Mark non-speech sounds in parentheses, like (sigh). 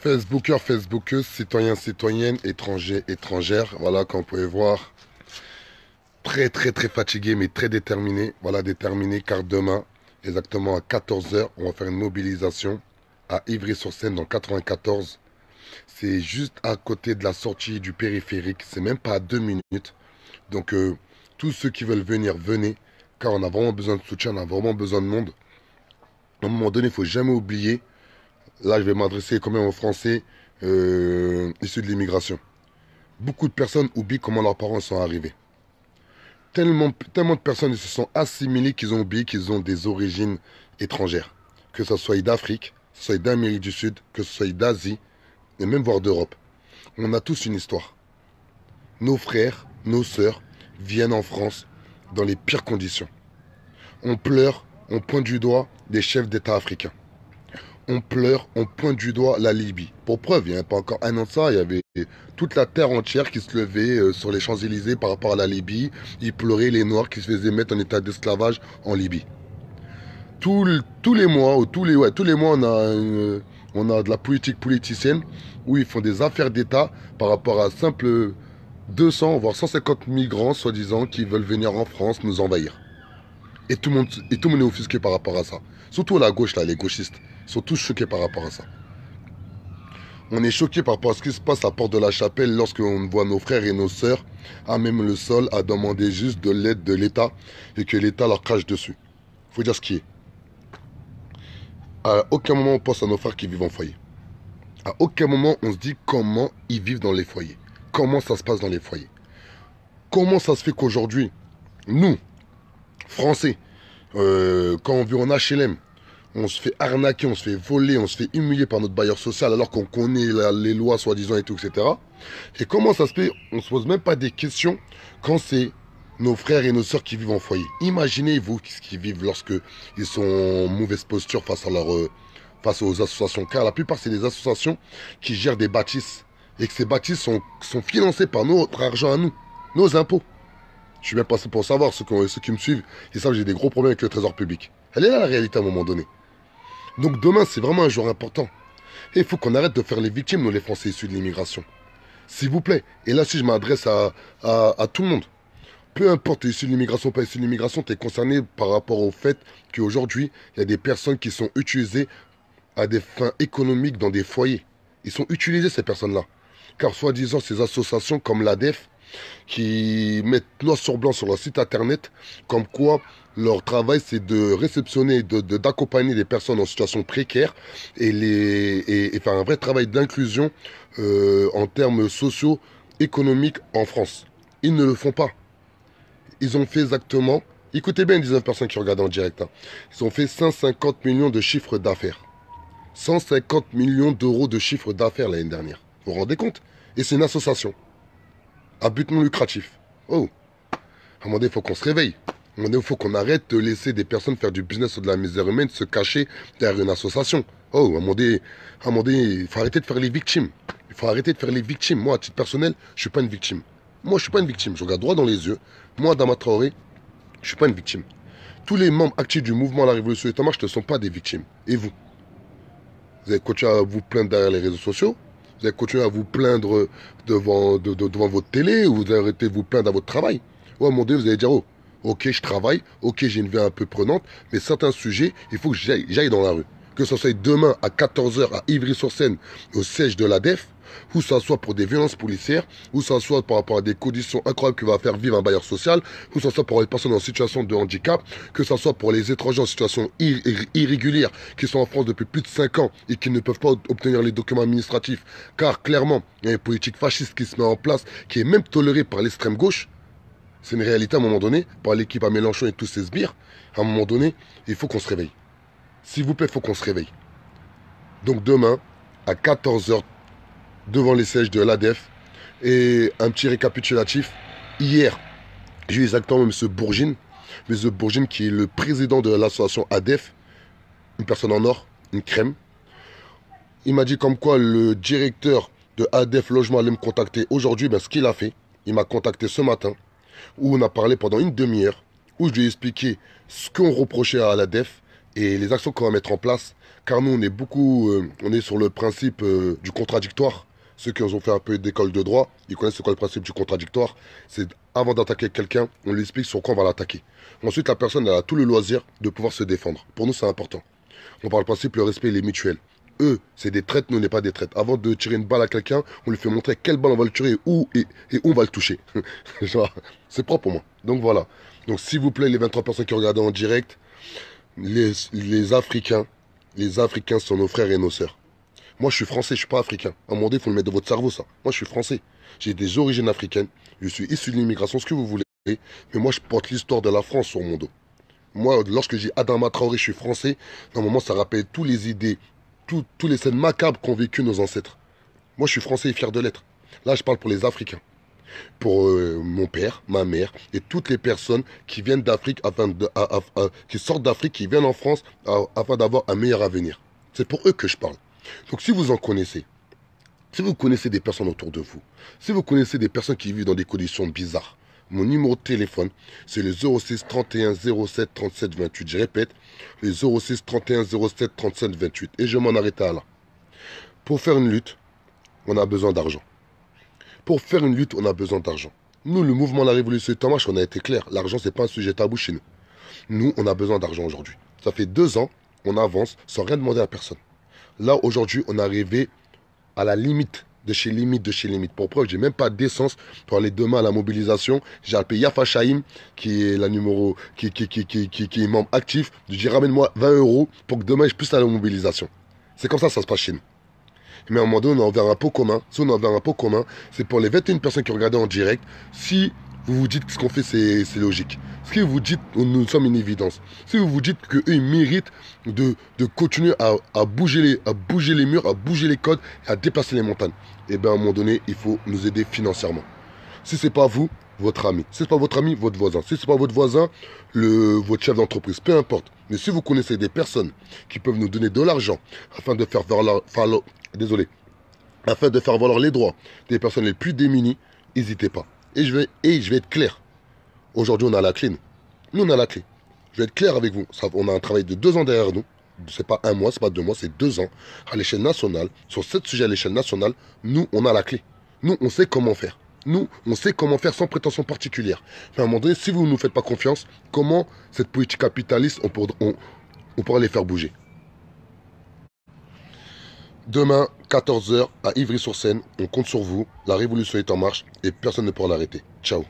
Facebookers, Facebookeuses, citoyens, citoyennes, étrangers, étrangères. Voilà, comme vous pouvez voir, très, très, très fatigué, mais très déterminé. Voilà, déterminé, car demain, exactement à 14h, on va faire une mobilisation à Ivry-sur-Seine, dans 94. C'est juste à côté de la sortie du périphérique. C'est même pas à deux minutes. Donc, euh, tous ceux qui veulent venir, venez, car on a vraiment besoin de soutien, on a vraiment besoin de monde. À un moment donné, il faut jamais oublier Là, je vais m'adresser quand même aux Français euh, issus de l'immigration. Beaucoup de personnes oublient comment leurs parents sont arrivés. Tellement, tellement de personnes se sont assimilées qu'ils ont oublié qu'ils ont des origines étrangères. Que ce soit d'Afrique, que ce soit d'Amérique du Sud, que ce soit d'Asie, et même voire d'Europe. On a tous une histoire. Nos frères, nos sœurs viennent en France dans les pires conditions. On pleure, on pointe du doigt des chefs d'État africains on pleure, on pointe du doigt la Libye. Pour preuve, il n'y a pas encore un an de ça, il y avait toute la terre entière qui se levait euh, sur les Champs-Élysées par rapport à la Libye. Ils pleuraient les Noirs qui se faisaient mettre en état d'esclavage en Libye. tous les mois, tous les, tous les mois, on a, de la politique politicienne où ils font des affaires d'État par rapport à simples 200 voire 150 migrants soi-disant qui veulent venir en France nous envahir. Et tout, le monde, et tout le monde est offusqué par rapport à ça. Surtout à la gauche, là, les gauchistes sont tous choqués par rapport à ça. On est choqués par rapport à ce qui se passe à Porte de la Chapelle lorsqu'on voit nos frères et nos sœurs à même le sol à demander juste de l'aide de l'État et que l'État leur crache dessus. Faut dire ce qui est. À aucun moment on pense à nos frères qui vivent en foyer. À aucun moment on se dit comment ils vivent dans les foyers. Comment ça se passe dans les foyers. Comment ça se fait qu'aujourd'hui, nous, Français, euh, quand on vit en HLM, on se fait arnaquer, on se fait voler, on se fait humilier par notre bailleur social alors qu'on connaît les lois soi-disant et tout, etc. Et comment ça se fait On ne se pose même pas des questions quand c'est nos frères et nos sœurs qui vivent en foyer. Imaginez-vous ce qu'ils vivent lorsque ils sont en mauvaise posture face à leur, euh, face aux associations. Car la plupart, c'est des associations qui gèrent des bâtisses. Et que ces bâtisses sont, sont financées par notre argent à nous, nos impôts. Je suis bien passé pour savoir, ceux qui, me suivent, ils savent que j'ai des gros problèmes avec le trésor public. Elle est là la réalité à un moment donné. Donc demain, c'est vraiment un jour important. Et il faut qu'on arrête de faire les victimes, nous les Français issus de l'immigration. S'il vous plaît, et là si je m'adresse à, tout le monde, peu importe, tu issu de l'immigration ou pas issu de l'immigration, tu es concerné par rapport au fait qu'aujourd'hui, il y a des personnes qui sont utilisées à des fins économiques dans des foyers. Ils sont utilisés ces personnes-là. Car soi-disant, ces associations comme l'ADEF, qui mettent noir sur blanc sur leur site internet comme quoi leur travail c'est de réceptionner, d'accompagner de, d'accompagner des personnes en situation précaire et, les, et, faire un vrai travail d'inclusion euh, en termes sociaux, économiques en France. Ils ne le font pas. Ils ont fait exactement, écoutez bien les 19 personnes qui regardent en direct, hein. ils ont fait 150 millions de chiffres d'affaires. 150 millions d'euros de chiffres d'affaires l'année dernière. Vous vous rendez compte Et c'est une association à but non lucratif. Oh À il faut qu'on se réveille. À il faut qu'on arrête de laisser des personnes faire du business ou de la misère humaine se cacher derrière une association. Oh, à un il faut arrêter de faire les victimes. Il faut arrêter de faire les victimes. Moi, à titre personnel, je suis pas une victime. Moi, je suis pas une victime. Je regarde droit dans les yeux. Moi, Dama Traoré, je suis pas une victime. Tous les membres actifs du mouvement La Révolution et en marche ne sont pas des victimes. Et vous Vous avez à vous plaindre derrière les réseaux sociaux vous allez continuer à vous plaindre devant, devant votre télé ou vous arrêter de vous plaindre à votre travail. Ou à un moment vous allez dire, oh, ok, je travaille, ok, j'ai une vie un peu prenante, mais certains sujets, il faut que j'aille dans la rue. Que ce soit demain à 14h à Ivry-sur-Seine, au siège de la DEF, ou ça soit pour des violences policières, ou ça soit par rapport à des conditions incroyables que va faire vivre un bailleur social, ou ça soit pour les personnes en situation de handicap, que ça soit pour les étrangers en situation irrégulière qui sont en France depuis plus de 5 ans et qui ne peuvent pas obtenir les documents administratifs, car clairement, il y a une politique fasciste qui se met en place, qui est même tolérée par l'extrême gauche. C'est une réalité à un moment donné, par l'équipe à Mélenchon et tous ses sbires. À un moment donné, il faut qu'on se réveille. S'il vous plaît, il faut qu'on se réveille. Donc demain, à 14h30, devant les sièges de l'ADEF. Et un petit récapitulatif. Hier, j'ai eu exactement M. Bourgine, M. Bourgine qui est le président de l'association ADEF, une personne en or, une crème. Il m'a dit comme quoi le directeur de ADEF Logement allait me contacter aujourd'hui. Ben, ce qu'il a fait, il m'a contacté ce matin, où on a parlé pendant une demi-heure, où je lui ai expliqué ce qu'on reprochait à l'ADEF et les actions qu'on va mettre en place. Car nous, on est beaucoup, euh, on est sur le principe euh, du contradictoire ceux qui ont fait un peu d'école de droit, ils connaissent le principe du contradictoire. C'est avant d'attaquer quelqu'un, on lui explique sur quoi on va l'attaquer. Ensuite, la personne a tout le loisir de pouvoir se défendre. Pour nous, c'est important. On parle principe, le respect, il est mutuel. Eux, c'est des traites, nous, n'est pas des traites. Avant de tirer une balle à quelqu'un, on lui fait montrer quelle balle on va le tirer, où et, où on va le toucher. (laughs) c'est propre pour moi. Donc voilà. Donc s'il vous plaît, les 23 personnes qui regardent en direct, les, les Africains, les Africains sont nos frères et nos sœurs. Moi, je suis français, je suis pas africain. À un moment donné, faut le mettre dans votre cerveau, ça. Moi, je suis français. J'ai des origines africaines. Je suis issu de l'immigration, ce que vous voulez. Mais moi, je porte l'histoire de la France sur mon dos. Moi, lorsque j'ai Adama Traoré, je suis français. Normalement, ça rappelle tous les idées, tous les scènes macabres qu'ont vécu nos ancêtres. Moi, je suis français et fier de l'être. Là, je parle pour les Africains. Pour euh, mon père, ma mère et toutes les personnes qui viennent d'Afrique, afin de, qui sortent d'Afrique, qui viennent en France afin d'avoir un meilleur avenir. C'est pour eux que je parle. Donc si vous en connaissez, si vous connaissez des personnes autour de vous, si vous connaissez des personnes qui vivent dans des conditions bizarres, mon numéro de téléphone, c'est le 06 31 07 37 28. Je répète, le 06 31 07 37 28. Et je m'en arrête à là. Pour faire une lutte, on a besoin d'argent. Pour faire une lutte, on a besoin d'argent. Nous, le mouvement de La Révolution Thomas, Marche, on a été clair. L'argent, n'est pas un sujet tabou chez nous. Nous, on a besoin d'argent aujourd'hui. Ça fait deux ans, on avance sans rien demander à personne. Là, aujourd'hui, on est arrivé à la limite de chez limite, de chez limite. Pour preuve, j'ai même pas d'essence pour aller demain à la mobilisation. J'ai appelé Yafa Shaim, qui est la numéro, qui, qui, est membre actif. Je lui ramène-moi 20 euros pour que demain je puisse aller à la mobilisation. C'est comme ça ça se passe chez Mais à un moment donné, on a envers un pot commun. Si on a envers un pot commun, c'est pour les 21 personnes qui regardaient en direct. Si vous vous dites que ce qu'on fait, c'est logique si vous dites, nous sommes une évidence, si vous vous dites qu'ils méritent de, continuer à, bouger les, murs, à bouger les codes, à déplacer les montagnes, et eh bien à un moment donné, il faut nous aider financièrement. Si ce n'est pas vous, votre ami. Si ce n'est pas votre ami, votre voisin. Si ce n'est pas votre voisin, votre chef d'entreprise, peu importe. Mais si vous connaissez des personnes qui peuvent nous donner de l'argent afin de faire valoir, désolé, afin de faire valoir les droits des personnes les plus démunies, n'hésitez pas. Et je, vais, et je vais être clair. Aujourd'hui, on a la clé, nous. on a la clé. Je vais être clair avec vous. on a un travail de deux ans derrière nous. C'est pas un mois, c'est pas deux mois, c'est deux ans. À l'échelle nationale, sur ce sujet à l'échelle nationale, nous, on a la clé. Nous, on sait comment faire. Nous, on sait comment faire sans prétention particulière. Mais à un moment donné, si vous ne nous faites pas confiance, comment cette politique capitaliste, on, on pourra les faire bouger Demain, 14h, à Ivry-sur-Seine, on compte sur vous. La révolution est en marche et personne ne pourra l'arrêter. Ciao